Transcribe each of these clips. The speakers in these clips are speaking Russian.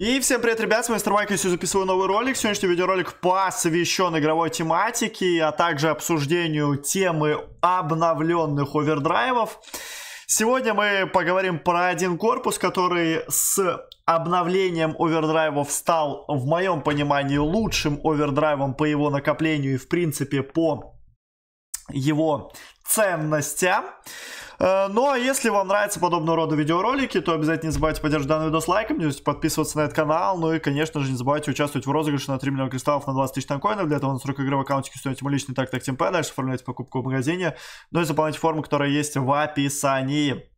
И всем привет, ребят, с вами Старвайк, если записываю новый ролик. Сегодняшний видеоролик посвящен игровой тематике, а также обсуждению темы обновленных овердрайвов. Сегодня мы поговорим про один корпус, который с обновлением овердрайвов стал, в моем понимании, лучшим овердрайвом по его накоплению и, в принципе, по его ценностям. Э, ну а если вам нравятся подобного рода видеоролики, то обязательно не забывайте поддерживать данный видос лайком, подписываться на этот канал, ну и, конечно же, не забывайте участвовать в розыгрыше на 3 миллиона кристаллов на 20 тысяч танкоинов. Для этого у нас игры в аккаунте стоите мой личный так так темпе, дальше оформляйте покупку в магазине, ну и заполняйте форму, которая есть в описании.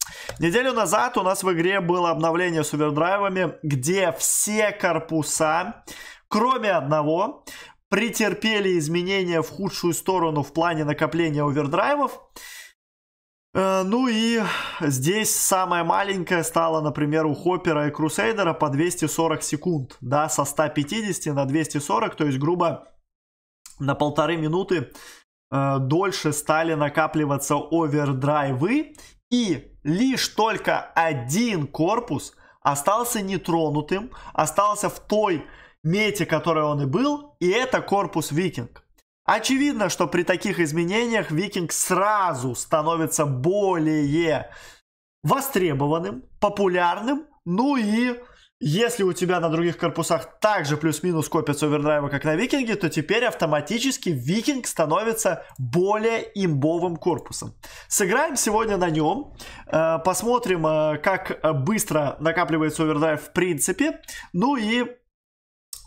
Неделю назад у нас в игре было обновление с овердрайвами, где все корпуса, кроме одного, претерпели изменения в худшую сторону в плане накопления овердрайвов. Э, ну и здесь самая маленькая стала, например, у Хоппера и Крусейдера по 240 секунд. Да, со 150 на 240, то есть грубо на полторы минуты э, дольше стали накапливаться овердрайвы. И лишь только один корпус остался нетронутым, остался в той мете, которой он и был, и это корпус Викинг. Очевидно, что при таких изменениях Викинг сразу становится более востребованным, популярным, ну и если у тебя на других корпусах также плюс-минус копятся овердрайвы, как на Викинге, то теперь автоматически Викинг становится более имбовым корпусом. Сыграем сегодня на нем, э, посмотрим, э, как быстро накапливается овердрайв в принципе, ну и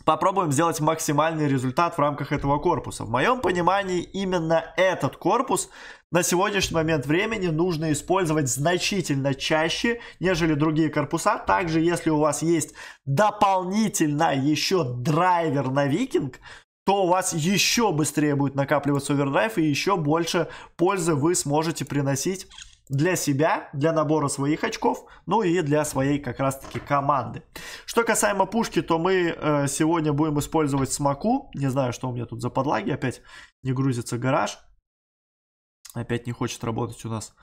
попробуем сделать максимальный результат в рамках этого корпуса. В моем понимании именно этот корпус на сегодняшний момент времени нужно использовать значительно чаще, нежели другие корпуса. Также, если у вас есть дополнительно еще драйвер на викинг, то у вас еще быстрее будет накапливаться овердрайв и еще больше пользы вы сможете приносить для себя, для набора своих очков, ну и для своей как раз-таки команды. Что касаемо пушки, то мы э, сегодня будем использовать смоку. Не знаю, что у меня тут за подлаги, опять не грузится гараж. Опять не хочет работать у нас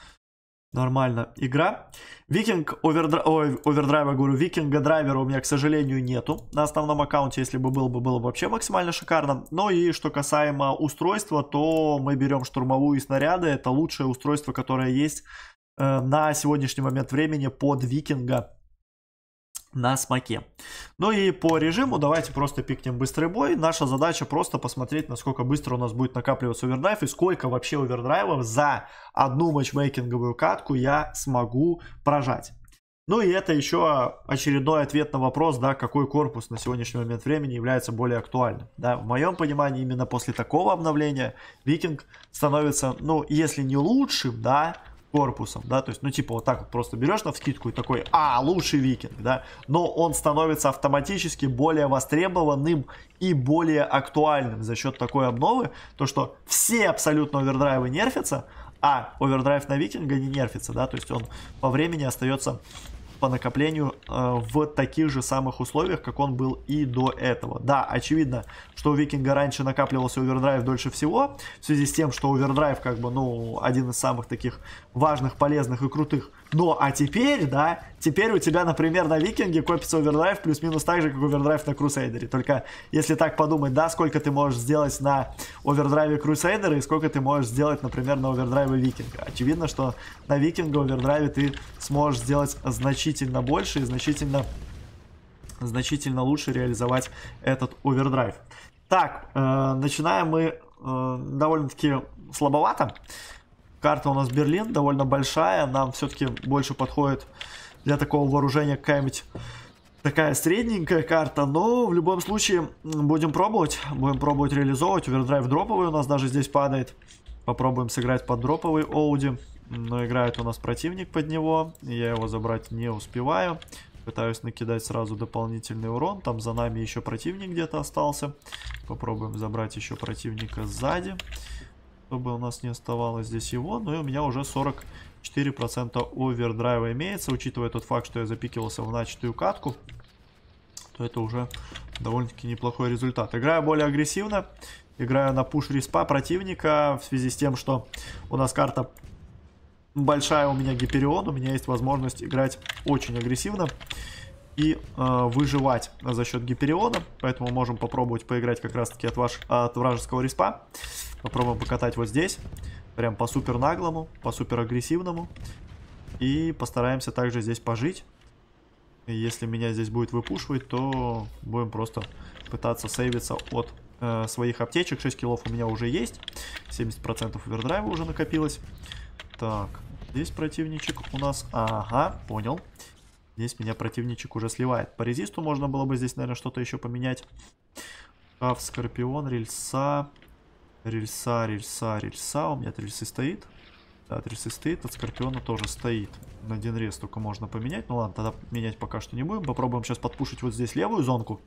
Нормально. Игра. Викинг овердрайва, говорю, викинга драйвера у меня, к сожалению, нету. На основном аккаунте, если бы был, бы было бы вообще максимально шикарно. Но и что касаемо устройства, то мы берем штурмовую и снаряды. Это лучшее устройство, которое есть э, на сегодняшний момент времени под викинга на смоке. Ну и по режиму давайте просто пикнем быстрый бой. Наша задача просто посмотреть, насколько быстро у нас будет накапливаться овердрайв и сколько вообще овердрайвов за одну матчмейкинговую катку я смогу прожать. Ну и это еще очередной ответ на вопрос, да, какой корпус на сегодняшний момент времени является более актуальным. Да, в моем понимании именно после такого обновления Викинг становится, ну, если не лучшим, да, корпусом, да, то есть, ну, типа, вот так вот просто берешь на вскидку и такой, а, лучший викинг, да, но он становится автоматически более востребованным и более актуальным за счет такой обновы, то, что все абсолютно овердрайвы нерфятся, а овердрайв на викинга не нерфится, да, то есть он по времени остается по накоплению э, в таких же самых условиях, как он был и до этого. Да, очевидно, что у Викинга раньше накапливался овердрайв дольше всего, в связи с тем, что овердрайв, как бы, ну, один из самых таких важных, полезных и крутых но, ну, а теперь, да, теперь у тебя, например, на Викинге копится овердрайв плюс-минус так же, как овердрайв на Крусейдере. Только если так подумать, да, сколько ты можешь сделать на овердрайве Крусейдера и сколько ты можешь сделать, например, на овердрайве Викинга. Очевидно, что на Викинга овердрайве ты сможешь сделать значительно больше и значительно значительно лучше реализовать этот овердрайв. Так, э, начинаем мы э, довольно-таки слабовато. Карта у нас Берлин, довольно большая. Нам все-таки больше подходит для такого вооружения какая-нибудь такая средненькая карта, но в любом случае будем пробовать, будем пробовать реализовывать. Овердрайв дроповый у нас даже здесь падает. Попробуем сыграть под дроповый Оуди, но играет у нас противник под него, я его забрать не успеваю. Пытаюсь накидать сразу дополнительный урон, там за нами еще противник где-то остался. Попробуем забрать еще противника сзади. Сзади чтобы у нас не оставалось здесь его. Ну и у меня уже 44% овердрайва имеется, учитывая тот факт, что я запикивался в начатую катку. То это уже довольно-таки неплохой результат. Играю более агрессивно. Играю на пуш-респа противника в связи с тем, что у нас карта большая, у меня Гиперион. У меня есть возможность играть очень агрессивно и э, выживать за счет Гипериона. Поэтому можем попробовать поиграть как раз-таки от, от вражеского респа. Попробуем покатать вот здесь. Прям по супер наглому, по супер агрессивному. И постараемся также здесь пожить. если меня здесь будет выпушивать, то будем просто пытаться сейвиться от э, своих аптечек. 6 килов у меня уже есть. 70% овердрайва уже накопилось. Так, здесь противничек у нас. Ага, понял. Понял. Здесь меня противничек уже сливает. По резисту можно было бы здесь, наверное, что-то еще поменять. Кав, Скорпион, рельса. Рельса, рельса, рельса. У меня рельсы стоит. Да, от рельсы стоит, от Скорпиона тоже стоит. На один рез только можно поменять. Ну ладно, тогда менять пока что не будем. Попробуем сейчас подпушить вот здесь левую зонку.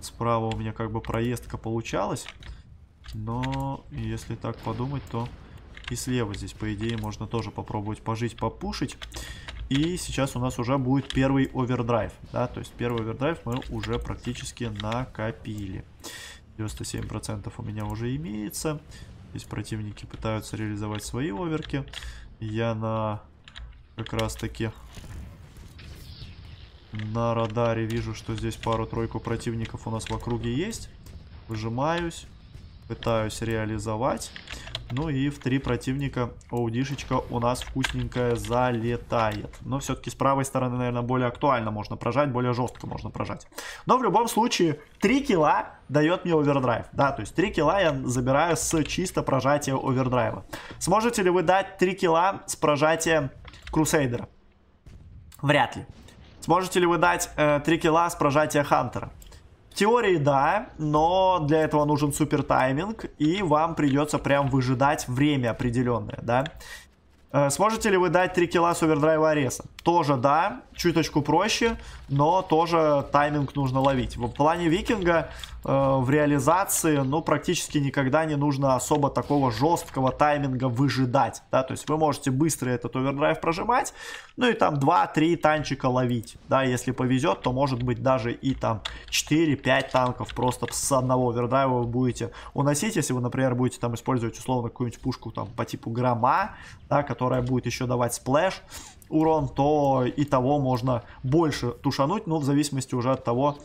Справа у меня как бы проездка получалась. Но если так подумать, то и слева здесь, по идее, можно тоже попробовать пожить, попушить. И сейчас у нас уже будет первый овердрайв. Да, то есть первый овердрайв мы уже практически накопили. 97% у меня уже имеется. Здесь противники пытаются реализовать свои оверки. Я на как раз таки на радаре вижу, что здесь пару-тройку противников у нас в округе есть. Выжимаюсь пытаюсь реализовать. Ну и в три противника оудишечка у нас вкусненькая залетает. Но все-таки с правой стороны, наверное, более актуально можно прожать, более жестко можно прожать. Но в любом случае, 3 килла дает мне овердрайв. Да, то есть 3 килла я забираю с чисто прожатия овердрайва. Сможете ли вы дать 3 килла с прожатия Крусейдера? Вряд ли. Сможете ли вы дать э, 3 килла с прожатия Хантера? теории да, но для этого нужен супер тайминг, и вам придется прям выжидать время определенное, да. Э, сможете ли вы дать 3 килла с овердрайва ареса? Тоже да, чуточку проще, но тоже тайминг нужно ловить. В плане викинга э, в реализации, ну, практически никогда не нужно особо такого жесткого тайминга выжидать, да, то есть вы можете быстро этот овердрайв прожимать, ну и там 2-3 танчика ловить, да, если повезет, то может быть даже и там 4-5 танков просто с одного овердрайва вы будете уносить, если вы, например, будете там использовать условно какую-нибудь пушку там по типу грома, да, которая будет еще давать сплэш урон, то и того можно больше тушануть, но ну, в зависимости уже от того,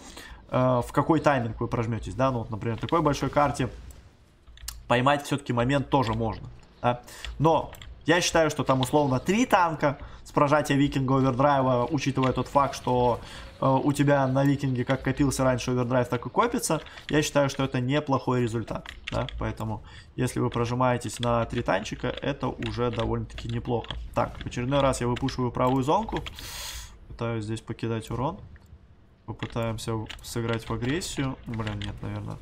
э, в какой тайминг вы прожметесь, да, ну, вот, например, такой большой карте поймать все-таки момент тоже можно, да? но я считаю, что там условно три танка, прожатия викинга овердрайва, учитывая тот факт, что э, у тебя на викинге как копился раньше овердрайв, так и копится, я считаю, что это неплохой результат. Да? Поэтому, если вы прожимаетесь на три танчика, это уже довольно-таки неплохо. Так, в очередной раз я выпушиваю правую зонку. Пытаюсь здесь покидать урон. Попытаемся сыграть в агрессию. Блин, нет, наверное,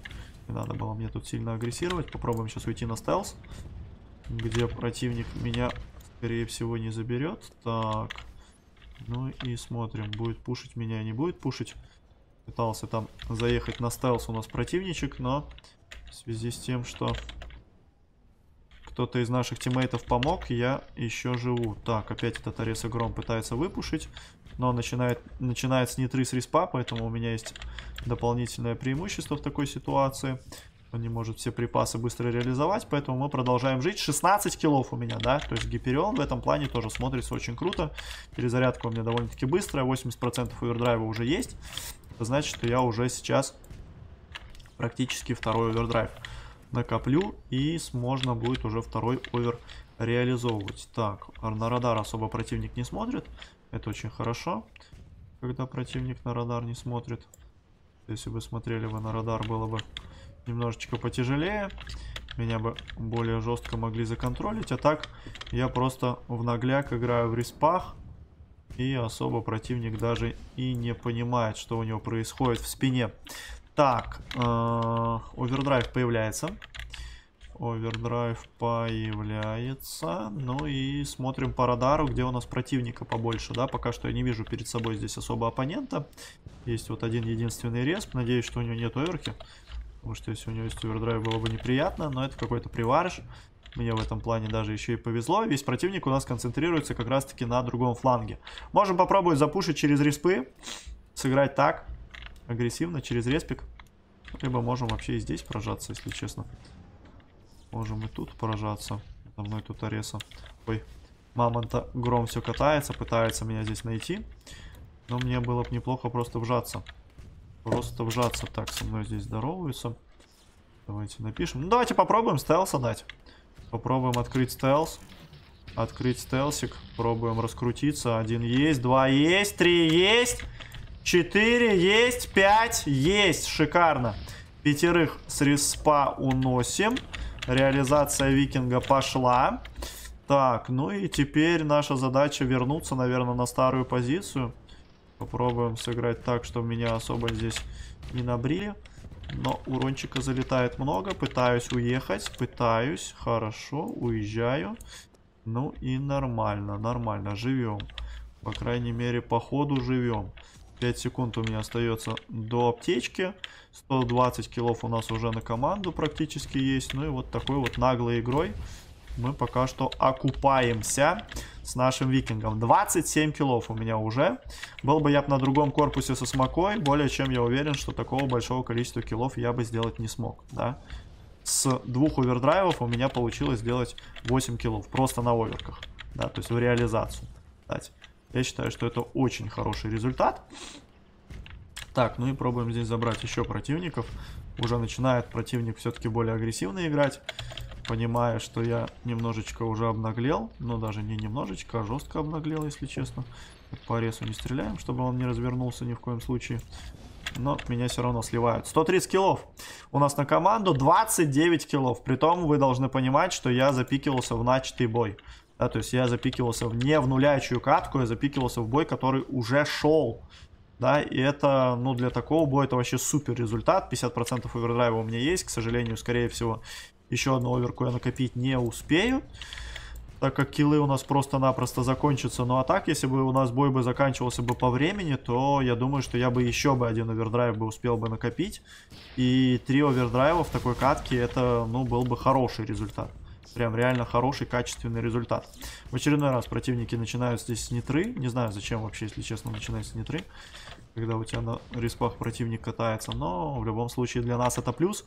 не надо было мне тут сильно агрессировать. Попробуем сейчас уйти на стелс, где противник меня скорее всего, не заберет. Так. Ну и смотрим, будет пушить меня, не будет пушить. Пытался там заехать, наставился у нас противничек, но в связи с тем, что кто-то из наших тиммейтов помог, я еще живу. Так, опять этот Арес Гром пытается выпушить, но начинает, начинает с нитры с респа, поэтому у меня есть дополнительное преимущество в такой ситуации. Он не может все припасы быстро реализовать, поэтому мы продолжаем жить. 16 килов у меня, да, то есть Гиперион в этом плане тоже смотрится очень круто. Перезарядка у меня довольно-таки быстрая, 80% овердрайва уже есть. Это значит, что я уже сейчас практически второй овердрайв накоплю и можно будет уже второй овер реализовывать. Так, на радар особо противник не смотрит, это очень хорошо, когда противник на радар не смотрит. Если бы смотрели вы на радар, было бы немножечко потяжелее. Меня бы более жестко могли законтролить. А так я просто в нагляк играю в респах. И особо противник даже и не понимает, что у него происходит в спине. Так, э, овердрайв появляется. Овердрайв появляется. Ну и смотрим по радару, где у нас противника побольше. Да, пока что я не вижу перед собой здесь особо оппонента. Есть вот один единственный респ. Надеюсь, что у него нет оверки. Потому что если у него есть овердрайв, было бы неприятно, но это какой-то приварыш. Мне в этом плане даже еще и повезло. Весь противник у нас концентрируется как раз-таки на другом фланге. Можем попробовать запушить через респы. Сыграть так. Агрессивно, через респик. Либо можем вообще и здесь поражаться, если честно. Можем и тут поражаться. За мной тут Ареса. Ой, мамонта гром все катается, пытается меня здесь найти. Но мне было бы неплохо просто вжаться. Просто вжаться так со мной здесь здороваются. Давайте напишем. Ну, давайте попробуем стелса дать. Попробуем открыть стелс. Открыть стелсик. Пробуем раскрутиться. Один есть, два есть, три есть, четыре есть, пять есть. Шикарно. Пятерых с респа уносим. Реализация викинга пошла. Так, ну и теперь наша задача вернуться, наверное, на старую позицию. Попробуем сыграть так, чтобы меня особо здесь не набрили. Но урончика залетает много. Пытаюсь уехать. Пытаюсь. Хорошо. Уезжаю. Ну и нормально. Нормально. Живем. По крайней мере, по ходу живем. 5 секунд у меня остается до аптечки. 120 килов у нас уже на команду практически есть. Ну и вот такой вот наглой игрой мы пока что окупаемся с нашим викингом. 27 килов у меня уже. Был бы я на другом корпусе со смокой, более чем я уверен, что такого большого количества килов я бы сделать не смог, да. С двух овердрайвов у меня получилось сделать 8 килов, просто на оверках, да, то есть в реализацию. Кстати, я считаю, что это очень хороший результат. Так, ну и пробуем здесь забрать еще противников. Уже начинает противник все-таки более агрессивно играть понимая, что я немножечко уже обнаглел, но даже не немножечко, а жестко обнаглел, если честно. По ресу не стреляем, чтобы он не развернулся ни в коем случае. Но меня все равно сливают. 130 килов у нас на команду, 29 килов. Притом вы должны понимать, что я запикивался в начатый бой. Да, то есть я запикивался в, не в нулячую катку, я запикивался в бой, который уже шел. Да, и это, ну, для такого боя это вообще супер результат. 50% овердрайва у меня есть, к сожалению, скорее всего, еще одну оверку я накопить не успею. Так как килы у нас просто-напросто закончатся. Ну а так, если бы у нас бой бы заканчивался бы по времени, то я думаю, что я бы еще бы один овердрайв бы успел бы накопить. И три овердрайва в такой катке, это, ну, был бы хороший результат. Прям реально хороший, качественный результат. В очередной раз противники начинают здесь с нитры. Не знаю, зачем вообще, если честно, начинают с нитры. Когда у тебя на респах противник катается. Но в любом случае для нас это плюс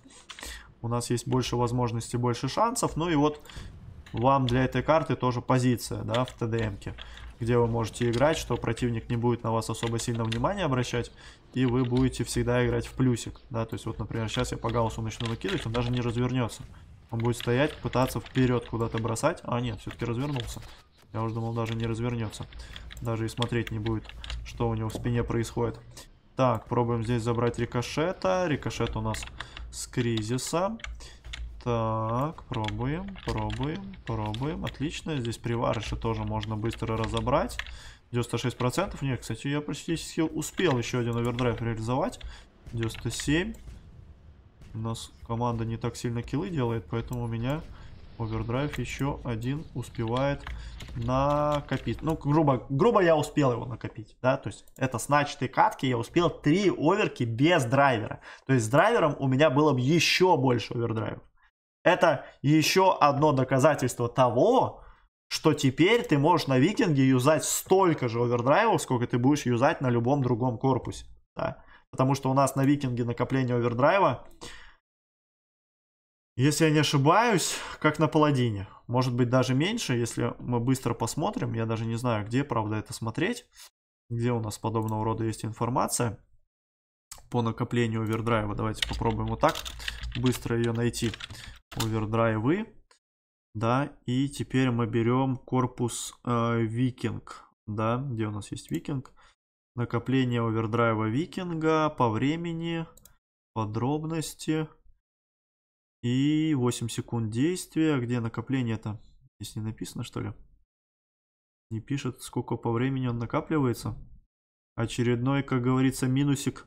у нас есть больше возможностей, больше шансов. Ну и вот вам для этой карты тоже позиция, да, в ТДМке, где вы можете играть, что противник не будет на вас особо сильно внимания обращать, и вы будете всегда играть в плюсик, да, то есть вот, например, сейчас я по Гаусу начну выкидывать, он даже не развернется. Он будет стоять, пытаться вперед куда-то бросать, а нет, все-таки развернулся. Я уже думал, даже не развернется. Даже и смотреть не будет, что у него в спине происходит. Так, пробуем здесь забрать рикошета. Рикошет у нас с кризиса. Так, пробуем, пробуем, пробуем. Отлично, здесь приварыши тоже можно быстро разобрать. 96%. Нет, кстати, я почти практически успел еще один овердрайв реализовать. 97. У нас команда не так сильно килы делает, поэтому у меня Овердрайв еще один успевает накопить. Ну, грубо, грубо я успел его накопить, да, то есть это с начатой катки я успел три оверки без драйвера. То есть с драйвером у меня было бы еще больше овердрайвов. Это еще одно доказательство того, что теперь ты можешь на викинге юзать столько же овердрайвов, сколько ты будешь юзать на любом другом корпусе. Да? Потому что у нас на викинге накопление овердрайва если я не ошибаюсь, как на паладине. Может быть, даже меньше, если мы быстро посмотрим. Я даже не знаю, где, правда, это смотреть. Где у нас подобного рода есть информация по накоплению овердрайва. Давайте попробуем вот так быстро ее найти. Овердрайвы. Да, и теперь мы берем корпус э, Викинг. Да, где у нас есть Викинг. Накопление овердрайва Викинга по времени, подробности. Подробности. И 8 секунд действия. Где накопление-то? Здесь не написано, что ли? Не пишет, сколько по времени он накапливается. Очередной, как говорится, минусик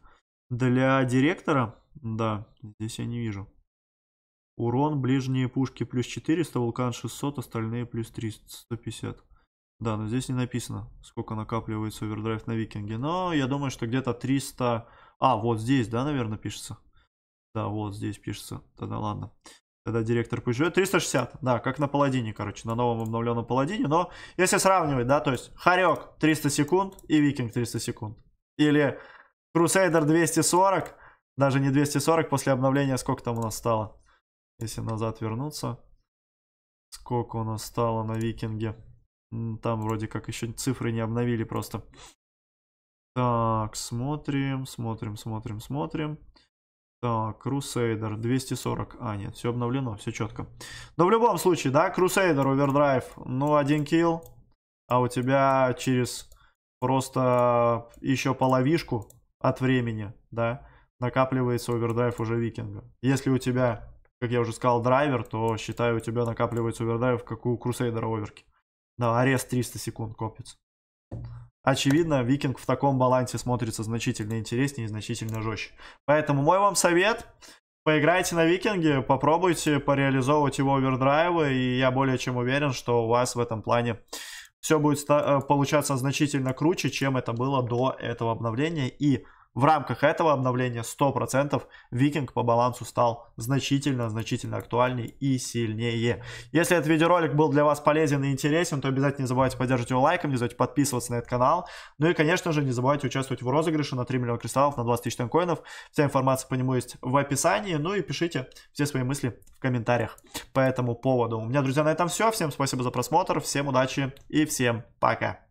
для директора. Да, здесь я не вижу. Урон, ближние пушки плюс 400, вулкан 600, остальные плюс 300, 150. Да, но здесь не написано, сколько накапливается овердрайв на викинге. Но я думаю, что где-то 300... А, вот здесь, да, наверное, пишется. Да, вот здесь пишется. Тогда ладно. Тогда директор пусть живет. 360, да, как на паладине, короче, на новом обновленном паладине. Но если сравнивать, да, то есть Харек 300 секунд и Викинг 300 секунд. Или Crusader 240, даже не 240, после обновления сколько там у нас стало? Если назад вернуться. Сколько у нас стало на Викинге? Там вроде как еще цифры не обновили просто. Так, смотрим, смотрим, смотрим, смотрим. Так, Crusader 240. А, нет, все обновлено, все четко. Но в любом случае, да, Crusader, Овердрайв, ну, один килл. А у тебя через просто еще половишку от времени, да, накапливается овердрайв уже викинга. Если у тебя, как я уже сказал, драйвер, то, считаю, у тебя накапливается овердрайв, как у Crusader оверки. Да, арест 300 секунд копится очевидно, викинг в таком балансе смотрится значительно интереснее и значительно жестче. Поэтому мой вам совет, поиграйте на викинге, попробуйте пореализовывать его овердрайвы, и я более чем уверен, что у вас в этом плане все будет э, получаться значительно круче, чем это было до этого обновления. И в рамках этого обновления 100% Викинг по балансу стал значительно-значительно актуальнее и сильнее. Если этот видеоролик был для вас полезен и интересен, то обязательно не забывайте поддерживать его лайком, не забывайте подписываться на этот канал. Ну и, конечно же, не забывайте участвовать в розыгрыше на 3 миллиона кристаллов, на 20 тысяч танкоинов. Вся информация по нему есть в описании. Ну и пишите все свои мысли в комментариях по этому поводу. У меня, друзья, на этом все. Всем спасибо за просмотр, всем удачи и всем пока.